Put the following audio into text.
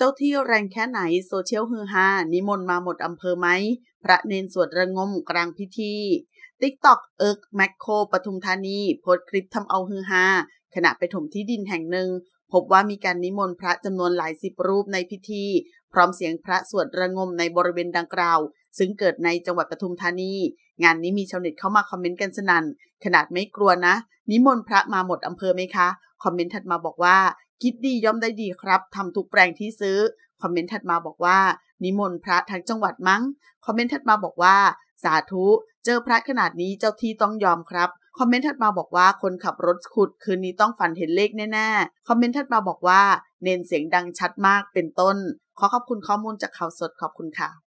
เจ้าที่แรงแค่ไหนโซเชียลฮือฮา นิมนต์มาหมดอำเภอไหม พระเนนสวดระงมกลางพิธี ติ๊กตอกเอิร์กแมคโครปทุมธานีโพสคลิปทำเอาฮือฮาขณะไปถมที่ดินแห่งหนึ่ง พบว่ามีการนิมนต์พระจำนวนหลายสิบรูปในพิธี พร้อมเสียงพระสวดระงมในบริเวณดังกล่าวซึ่งเกิดในจังหวัดปทุมธานี งานนี้มีชาวเน็ตเข้ามาคอมเมนต์กันสนัน่น ขนาดไม่กลัวนะ นิมนต์พระมาหมดอำเภอไหมคะ คอมเมนต์ถัดมาบอกว่าคิดดีย่อมได้ดีครับทำทุกแปลงที่ซื้อ คอมเมนต์ถัดมาบอกว่า นิมนต์พระทั้งจังหวัดมั้ง คอมเมนต์ถัดมาบอกว่า สาธุเจอพระขนาดนี้เจ้าที่ต้องยอมครับ คอมเมนต์ถัดมาบอกว่าคนขับรถขุดคืนนี้ต้องฝันเห็นเลขแน่ๆ คอมเมนต์ถัดมาบอกว่าเน้นเสียงดังชัดมากเป็นต้น ขอขอบคุณข้อมูลจากข่าวสดขอบคุณค่ะ